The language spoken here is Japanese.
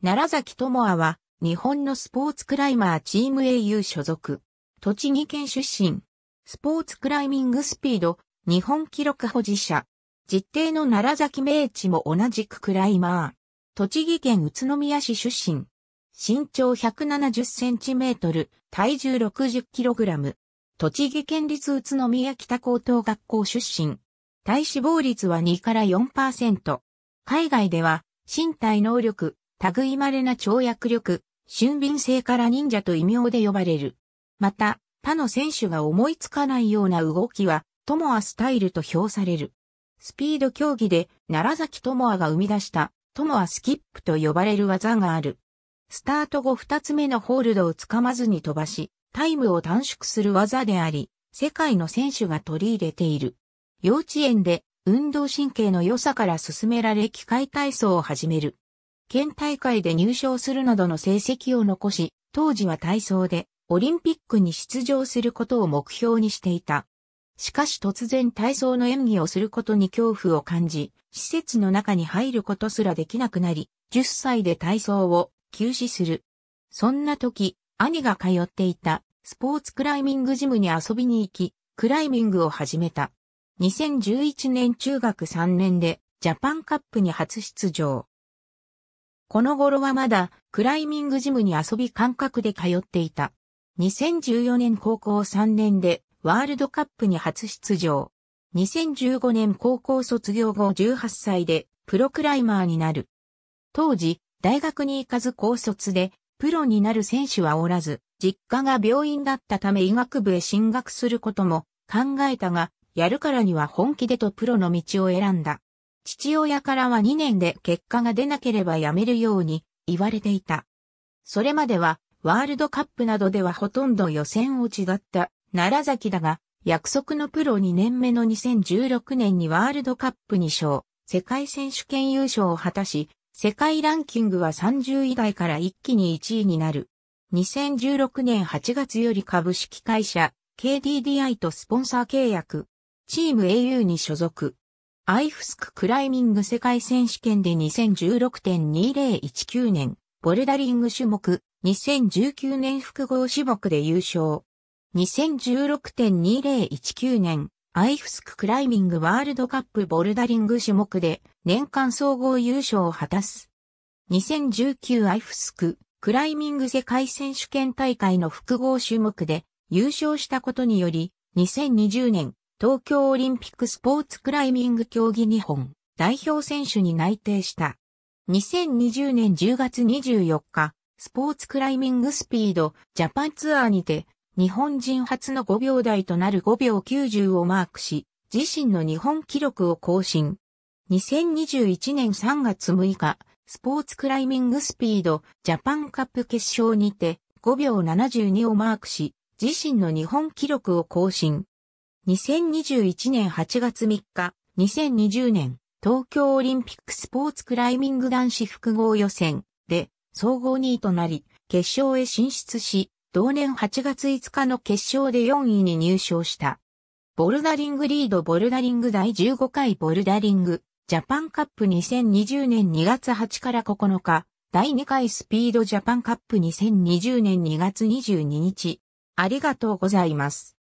奈良崎智也は、日本のスポーツクライマーチーム au 所属。栃木県出身。スポーツクライミングスピード、日本記録保持者。実定の奈良崎明治も同じくクライマー。栃木県宇都宮市出身。身長170センチメートル、体重60キログラム。栃木県立宇都宮北高等学校出身。体脂肪率は2から4%。海外では、身体能力、類れな跳躍力、俊敏性から忍者と異名で呼ばれる。また、他の選手が思いつかないような動きは、モアスタイルと評される。スピード競技で、奈良崎モアが生み出した、モアスキップと呼ばれる技がある。スタート後二つ目のホールドをつかまずに飛ばし、タイムを短縮する技であり、世界の選手が取り入れている。幼稚園で運動神経の良さから勧められ機械体操を始める。県大会で入賞するなどの成績を残し、当時は体操でオリンピックに出場することを目標にしていた。しかし突然体操の演技をすることに恐怖を感じ、施設の中に入ることすらできなくなり、10歳で体操を休止する。そんな時、兄が通っていたスポーツクライミングジムに遊びに行き、クライミングを始めた。2011年中学3年でジャパンカップに初出場。この頃はまだクライミングジムに遊び感覚で通っていた。2014年高校3年でワールドカップに初出場。2015年高校卒業後18歳でプロクライマーになる。当時、大学に行かず高卒でプロになる選手はおらず、実家が病院だったため医学部へ進学することも考えたが、やるからには本気でとプロの道を選んだ。父親からは2年で結果が出なければやめるように言われていた。それまではワールドカップなどではほとんど予選落ちだった奈良崎だが、約束のプロ2年目の2016年にワールドカップ2勝、世界選手権優勝を果たし、世界ランキングは30位外から一気に1位になる。2016年8月より株式会社 KDDI とスポンサー契約、チーム au に所属。アイフスククライミング世界選手権で2016.2019年、ボルダリング種目、2019年複合種目で優勝。2016.2019年、アイフスククライミングワールドカップボルダリング種目で年間総合優勝を果たす。2019アイフスククライミング世界選手権大会の複合種目で優勝したことにより、2020年東京オリンピックスポーツクライミング競技日本代表選手に内定した。2020年10月24日、スポーツクライミングスピードジャパンツアーにて、日本人初の5秒台となる5秒90をマークし、自身の日本記録を更新。2021年3月6日、スポーツクライミングスピードジャパンカップ決勝にて5秒72をマークし、自身の日本記録を更新。2021年8月3日、2020年、東京オリンピックスポーツクライミング男子複合予選で、総合2位となり、決勝へ進出し、同年8月5日の決勝で4位に入賞した。ボルダリングリードボルダリング第15回ボルダリング、ジャパンカップ2020年2月8から9日、第2回スピードジャパンカップ2020年2月22日。ありがとうございます。